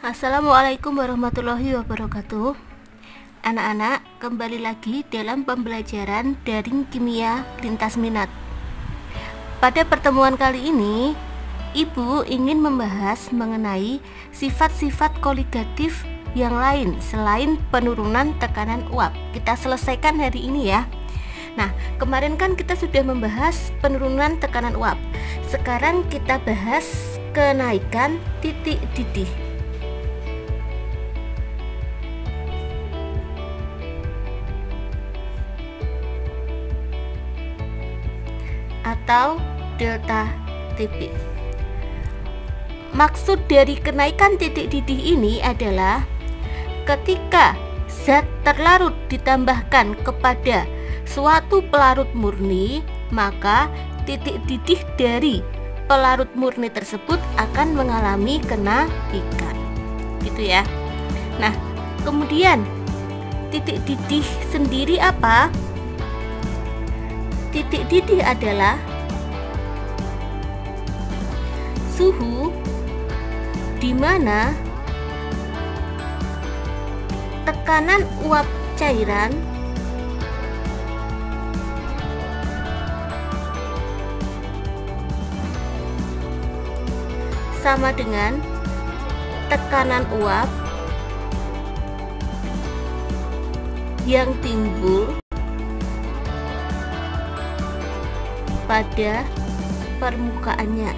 Assalamualaikum warahmatullahi wabarakatuh Anak-anak, kembali lagi dalam pembelajaran daring kimia lintas minat Pada pertemuan kali ini, Ibu ingin membahas mengenai sifat-sifat koligatif yang lain selain penurunan tekanan uap Kita selesaikan hari ini ya Nah, kemarin kan kita sudah membahas penurunan tekanan uap. Sekarang kita bahas kenaikan titik didih. atau delta TB. Maksud dari kenaikan titik didih ini adalah ketika zat terlarut ditambahkan kepada suatu pelarut murni, maka titik didih dari pelarut murni tersebut akan mengalami kenaikan. Gitu ya. Nah, kemudian titik didih sendiri apa? titik didih adalah suhu di mana tekanan uap cairan sama dengan tekanan uap yang timbul pada permukaannya.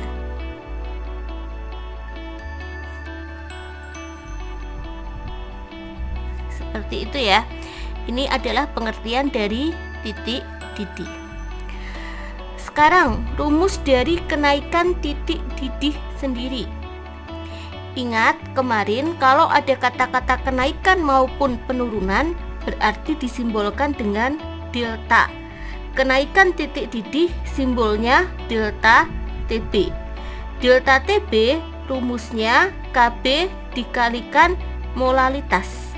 Seperti itu ya. Ini adalah pengertian dari titik didih. Sekarang, rumus dari kenaikan titik didih sendiri. Ingat, kemarin kalau ada kata-kata kenaikan maupun penurunan berarti disimbolkan dengan delta Kenaikan titik didih simbolnya delta TB. Delta TB rumusnya KB dikalikan molalitas.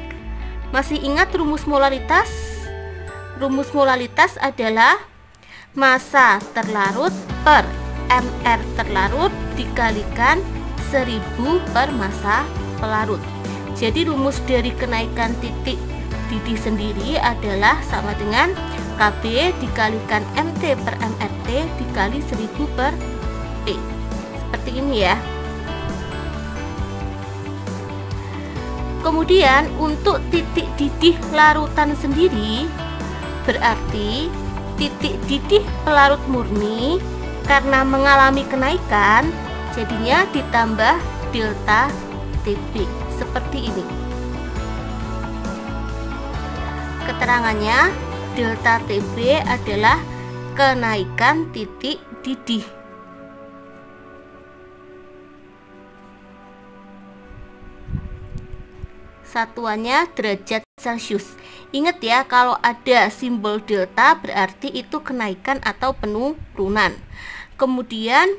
Masih ingat rumus molalitas? Rumus molalitas adalah massa terlarut per MR terlarut dikalikan 1000 per massa pelarut. Jadi rumus dari kenaikan titik didih sendiri adalah sama dengan KB dikalikan MT per MRT dikali 1000 per T e. seperti ini ya kemudian untuk titik didih larutan sendiri berarti titik didih pelarut murni karena mengalami kenaikan jadinya ditambah delta TB seperti ini keterangannya delta TB adalah kenaikan titik didih. Satuannya derajat Celcius. Ingat ya, kalau ada simbol delta berarti itu kenaikan atau penurunan. Kemudian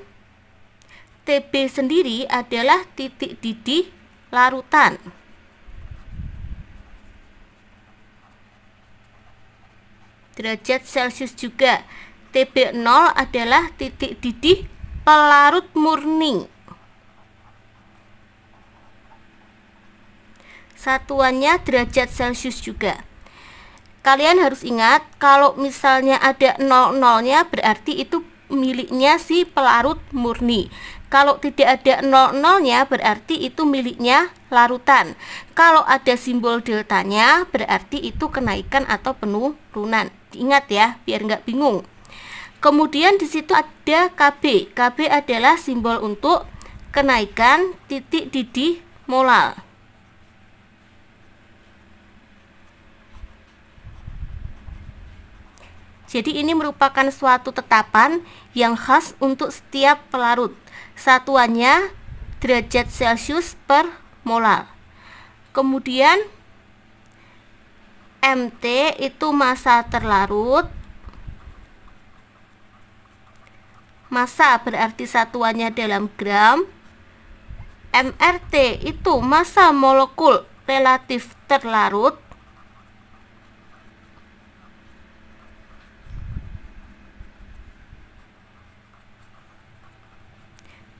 TB sendiri adalah titik didih larutan. derajat Celcius juga. TB0 adalah titik didih pelarut murni. Satuannya derajat Celcius juga. Kalian harus ingat kalau misalnya ada 00-nya berarti itu miliknya si pelarut murni. Kalau tidak ada 00-nya berarti itu miliknya larutan. Kalau ada simbol deltanya berarti itu kenaikan atau penurunan diingat ya biar nggak bingung kemudian di situ ada KB KB adalah simbol untuk kenaikan titik didih molal Jadi ini merupakan suatu tetapan yang khas untuk setiap pelarut. Satuannya derajat Celcius per molar. Kemudian MT itu masa terlarut Masa berarti satuannya dalam gram MRT itu masa molekul relatif terlarut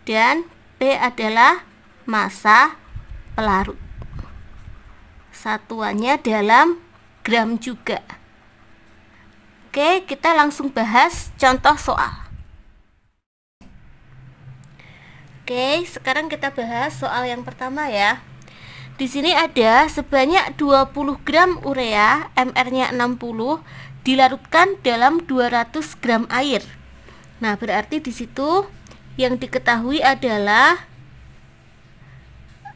dan B adalah masa pelarut satuannya dalam gram juga. Oke, kita langsung bahas contoh soal. Oke, sekarang kita bahas soal yang pertama ya. Di sini ada sebanyak 20 gram urea, MR-nya 60, dilarutkan dalam 200 gram air. Nah, berarti di situ yang diketahui adalah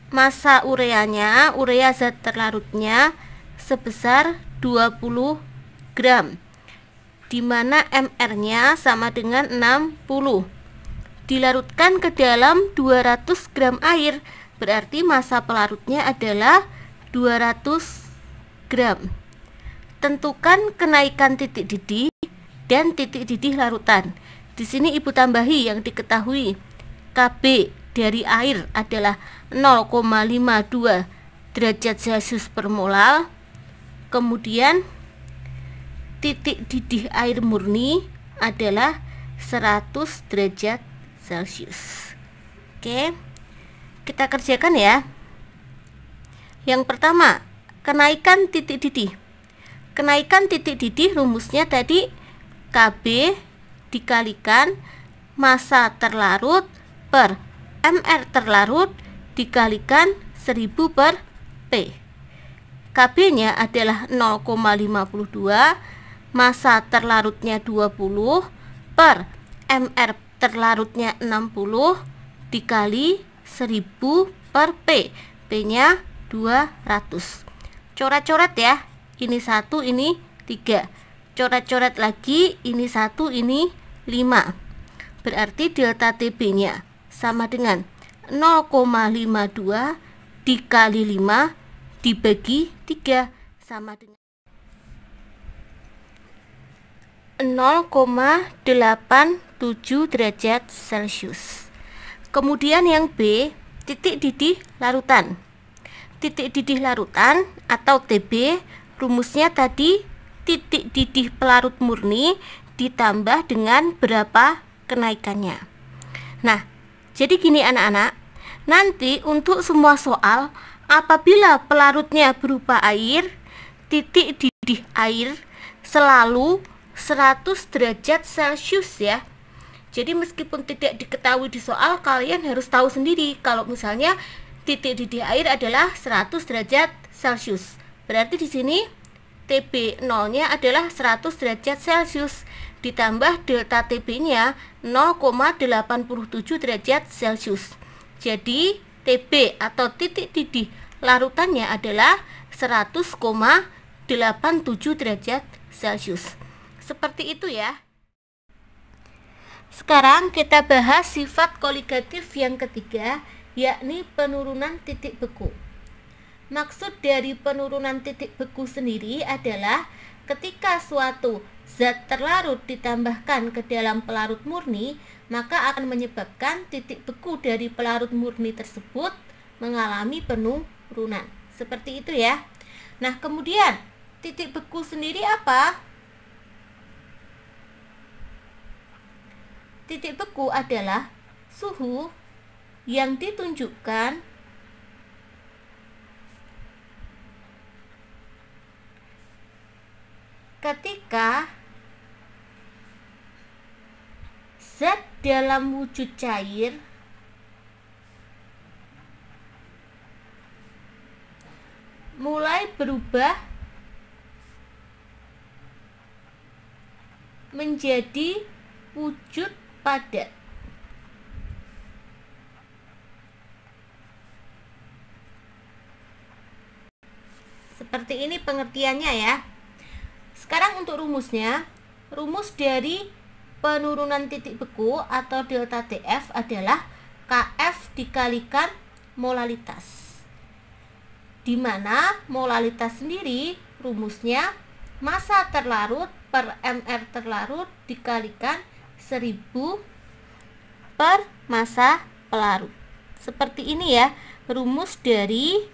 masa ureanya, urea zat terlarutnya sebesar 20 gram dimana MR-nya sama dengan 60 dilarutkan ke dalam 200 gram air berarti masa pelarutnya adalah 200 gram tentukan kenaikan titik didih dan titik didih larutan di sini ibu tambahi yang diketahui KB dari air adalah 0,52 derajat celcius per molal Kemudian titik didih air murni adalah 100 derajat Celcius. Oke. Kita kerjakan ya. Yang pertama, kenaikan titik didih. Kenaikan titik didih rumusnya tadi KB dikalikan masa terlarut per MR terlarut dikalikan 1000 per P. KB-nya adalah 0,52 masa terlarutnya 20 per MR terlarutnya 60 dikali 1000 per P P-nya 200 coret-coret ya ini satu ini tiga coret-coret lagi ini satu ini 5 berarti delta TB-nya sama dengan 0,52 dikali 5 dibagi 3 sama dengan 0,87 derajat Celcius. Kemudian yang B, titik didih larutan. Titik didih larutan atau TB rumusnya tadi titik didih pelarut murni ditambah dengan berapa kenaikannya. Nah, jadi gini anak-anak, nanti untuk semua soal Apabila pelarutnya berupa air, titik didih air selalu 100 derajat Celcius ya. Jadi meskipun tidak diketahui di soal, kalian harus tahu sendiri kalau misalnya titik didih air adalah 100 derajat Celcius. Berarti di sini TB 0-nya adalah 100 derajat Celcius ditambah delta TB-nya 0,87 derajat Celcius. Jadi TB atau titik didih larutannya adalah 100,87 derajat Celcius. Seperti itu ya. Sekarang kita bahas sifat koligatif yang ketiga, yakni penurunan titik beku. Maksud dari penurunan titik beku sendiri adalah ketika suatu zat terlarut ditambahkan ke dalam pelarut murni, maka akan menyebabkan titik beku dari pelarut murni tersebut mengalami penurunan. Seperti itu ya. Nah, kemudian titik beku sendiri apa? Titik beku adalah suhu yang ditunjukkan ketika zat dalam wujud cair mulai berubah menjadi wujud padat. Seperti ini pengertiannya ya. Sekarang untuk rumusnya, rumus dari Penurunan titik beku atau delta TF adalah KF dikalikan molalitas. Di mana molalitas sendiri rumusnya massa terlarut per mR terlarut dikalikan 1000 per massa pelarut. Seperti ini ya rumus dari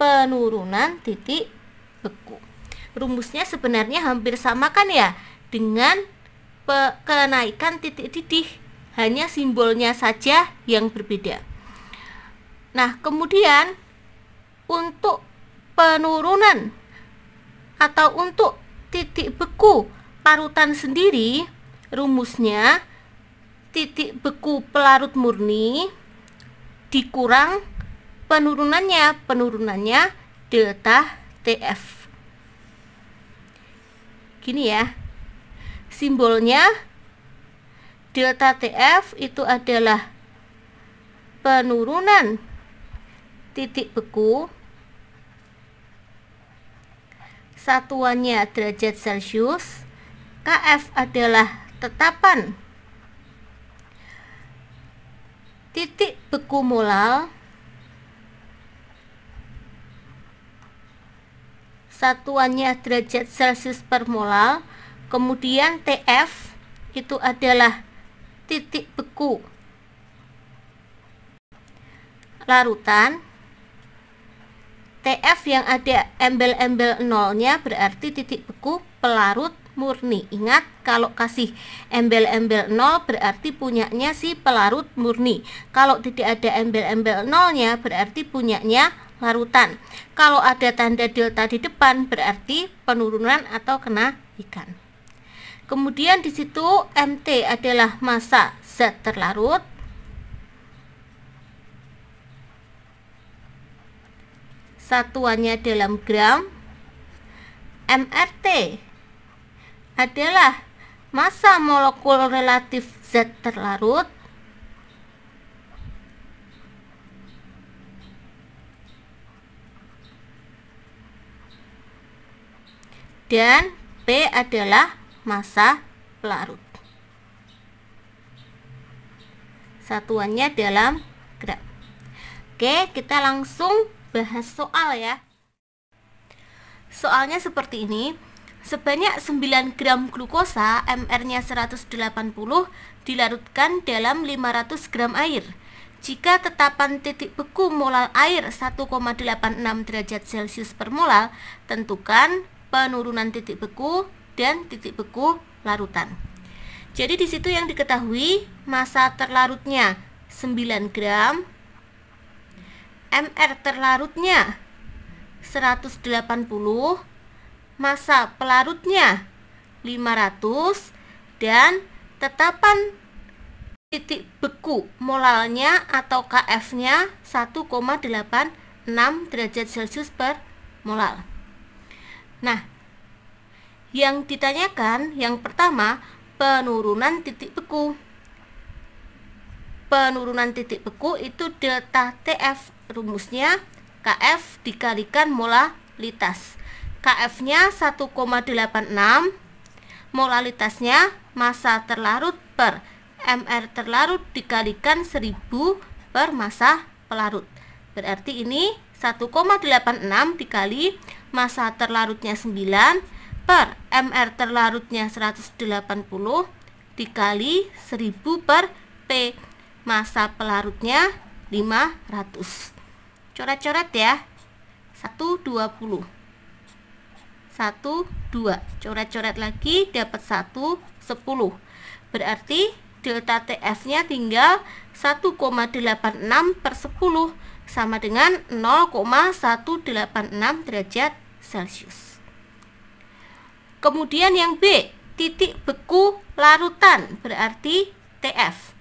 penurunan titik beku. Rumusnya sebenarnya hampir sama kan ya? dengan kenaikan titik didih hanya simbolnya saja yang berbeda nah kemudian untuk penurunan atau untuk titik beku parutan sendiri rumusnya titik beku pelarut murni dikurang penurunannya penurunannya delta TF gini ya simbolnya delta TF itu adalah penurunan titik beku satuannya derajat Celcius KF adalah tetapan titik beku molal satuannya derajat Celcius per molal kemudian TF itu adalah titik beku larutan TF yang ada embel-embel nolnya berarti titik beku pelarut murni ingat kalau kasih embel-embel nol berarti punyanya si pelarut murni kalau tidak ada embel-embel nolnya berarti punyanya larutan kalau ada tanda delta di depan berarti penurunan atau kena ikan Kemudian di situ MT adalah massa zat terlarut. Satuannya dalam gram. MRT adalah massa molekul relatif zat terlarut. Dan P adalah masa pelarut, Satuannya dalam gram. Oke, kita langsung bahas soal ya. Soalnya seperti ini. Sebanyak 9 gram glukosa, MR-nya 180, dilarutkan dalam 500 gram air. Jika tetapan titik beku molal air 1,86 derajat Celcius per molal, tentukan penurunan titik beku dan titik beku larutan. Jadi di situ yang diketahui massa terlarutnya 9 gram, MR terlarutnya 180, massa pelarutnya 500 dan tetapan titik beku molalnya atau KF-nya 1,86 derajat Celcius per molal. Nah, yang ditanyakan yang pertama penurunan titik beku. Penurunan titik beku itu delta TF rumusnya KF dikalikan molalitas KF-nya 1,86 molalitasnya massa terlarut per MR terlarut dikalikan 1000 per massa pelarut. Berarti ini 1,86 dikali massa terlarutnya 9 per MR terlarutnya 180 dikali 1000 per P masa pelarutnya 500 coret-coret ya 120 1 2 coret-coret lagi dapat 1 10 berarti delta TF nya tinggal 1,86 per 10 sama dengan 0,186 derajat celcius Kemudian yang B, titik beku larutan berarti TF.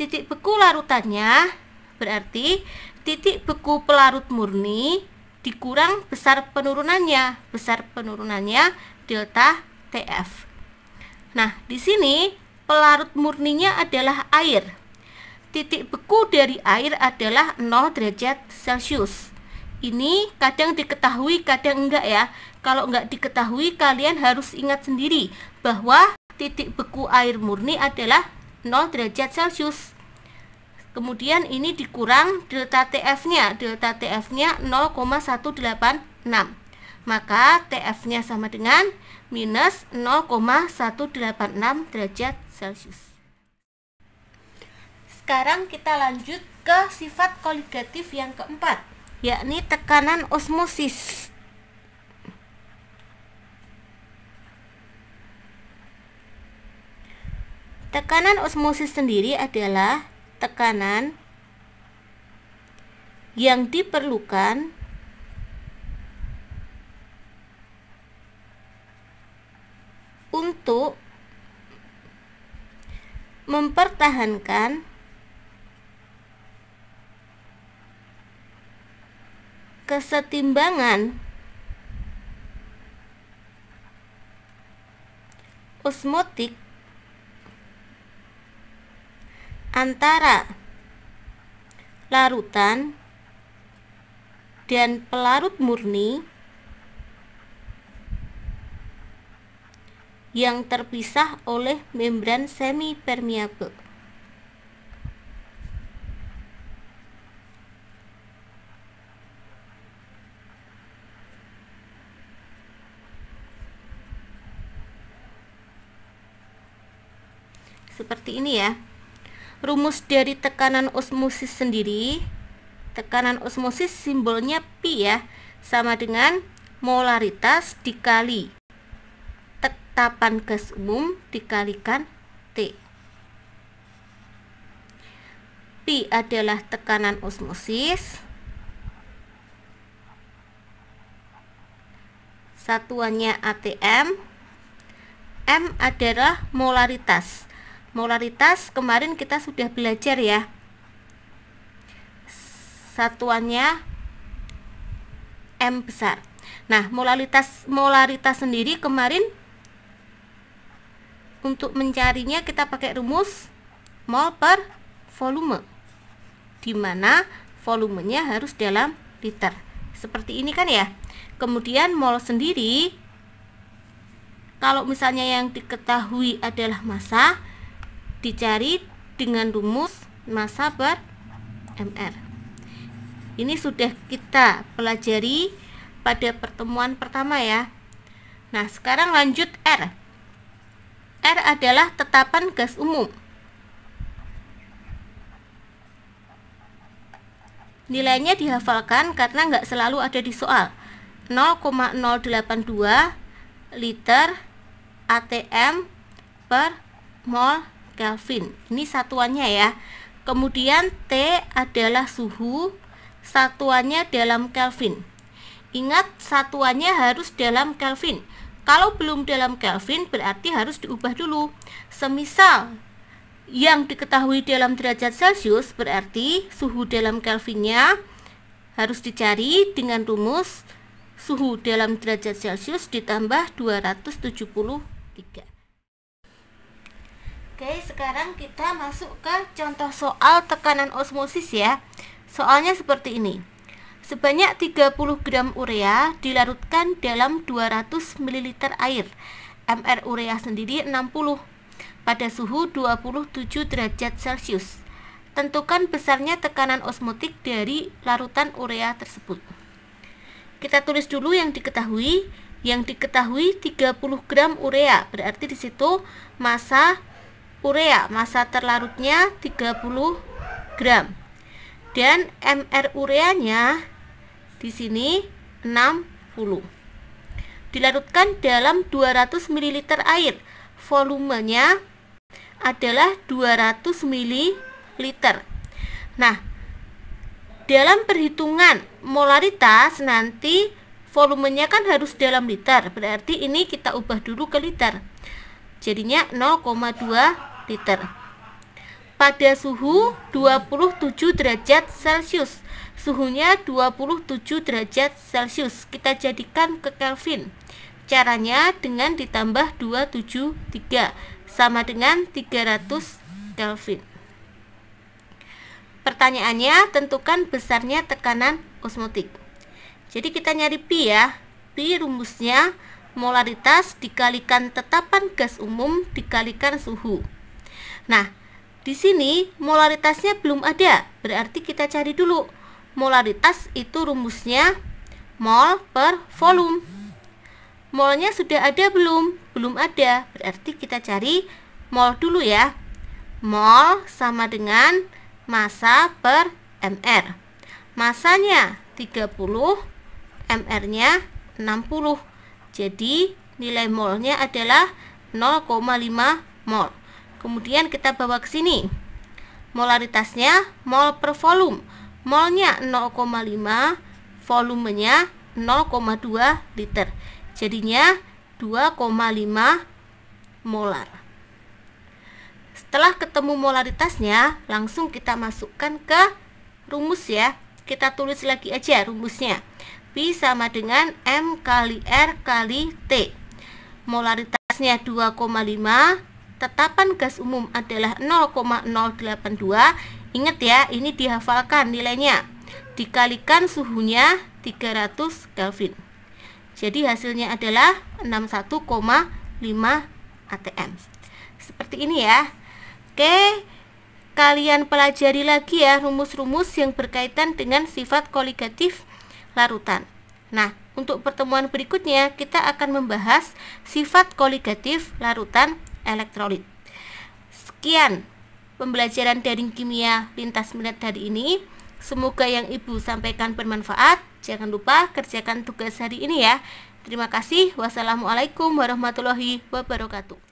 Titik beku larutannya berarti titik beku pelarut murni dikurang besar penurunannya. Besar penurunannya delta TF. Nah, di sini pelarut murninya adalah air. Titik beku dari air adalah 0 derajat Celcius ini kadang diketahui, kadang enggak ya. Kalau enggak diketahui, kalian harus ingat sendiri bahwa titik beku air murni adalah 0 derajat Celcius. Kemudian ini dikurang delta TF-nya, delta TF-nya 0,186. Maka TF-nya sama dengan minus 0,186 derajat Celcius. Sekarang kita lanjut ke sifat koligatif yang keempat yakni tekanan osmosis. Tekanan osmosis sendiri adalah tekanan yang diperlukan untuk mempertahankan kesetimbangan osmotik antara larutan dan pelarut murni yang terpisah oleh membran semi permeable. seperti ini ya rumus dari tekanan osmosis sendiri tekanan osmosis simbolnya P ya sama dengan molaritas dikali tetapan gas umum dikalikan T P adalah tekanan osmosis satuannya ATM M adalah molaritas Molaritas kemarin kita sudah belajar ya. Satuannya M besar. Nah, molaritas molaritas sendiri kemarin untuk mencarinya kita pakai rumus mol per volume. dimana volumenya harus dalam liter. Seperti ini kan ya. Kemudian mol sendiri kalau misalnya yang diketahui adalah massa, dicari dengan rumus massa per mr. Ini sudah kita pelajari pada pertemuan pertama ya. Nah, sekarang lanjut R. R adalah tetapan gas umum. Nilainya dihafalkan karena nggak selalu ada di soal. 0,082 liter ATM per mol Kelvin. Ini satuannya ya. Kemudian T adalah suhu, satuannya dalam Kelvin. Ingat satuannya harus dalam Kelvin. Kalau belum dalam Kelvin berarti harus diubah dulu. Semisal yang diketahui dalam derajat Celcius berarti suhu dalam Kelvinnya harus dicari dengan rumus suhu dalam derajat Celcius ditambah 273. Oke, sekarang kita masuk ke contoh soal tekanan osmosis ya. Soalnya seperti ini. Sebanyak 30 gram urea dilarutkan dalam 200 ml air. MR urea sendiri 60 pada suhu 27 derajat Celcius. Tentukan besarnya tekanan osmotik dari larutan urea tersebut. Kita tulis dulu yang diketahui. Yang diketahui 30 gram urea, berarti di situ massa urea masa terlarutnya 30 gram dan MR ureanya di sini 60 dilarutkan dalam 200 ml air volumenya adalah 200 ml nah dalam perhitungan molaritas nanti volumenya kan harus dalam liter berarti ini kita ubah dulu ke liter jadinya 0,2 liter pada suhu 27 derajat celcius suhunya 27 derajat celcius kita jadikan ke Kelvin caranya dengan ditambah 273 sama dengan 300 Kelvin pertanyaannya tentukan besarnya tekanan osmotik jadi kita nyari pi ya pi rumusnya molaritas dikalikan tetapan gas umum dikalikan suhu. Nah, di sini molaritasnya belum ada, berarti kita cari dulu. Molaritas itu rumusnya mol per volume. Molnya sudah ada belum? Belum ada, berarti kita cari mol dulu ya. Mol sama dengan massa per mr. Masanya 30, mr-nya 60. Jadi nilai molnya adalah 0,5 mol. Kemudian kita bawa ke sini. Molaritasnya mol per volume. Molnya 0,5, volumenya 0,2 liter. Jadinya 2,5 molar. Setelah ketemu molaritasnya, langsung kita masukkan ke rumus ya. Kita tulis lagi aja rumusnya pi sama dengan M kali R kali T. Molaritasnya 2,5, tetapan gas umum adalah 0,082. Ingat ya, ini dihafalkan nilainya. Dikalikan suhunya 300 Kelvin. Jadi hasilnya adalah 61,5 ATM. Seperti ini ya. Oke, kalian pelajari lagi ya rumus-rumus yang berkaitan dengan sifat koligatif larutan. Nah, untuk pertemuan berikutnya kita akan membahas sifat koligatif larutan elektrolit. Sekian pembelajaran daring kimia lintas minat hari ini. Semoga yang Ibu sampaikan bermanfaat. Jangan lupa kerjakan tugas hari ini ya. Terima kasih. Wassalamualaikum warahmatullahi wabarakatuh.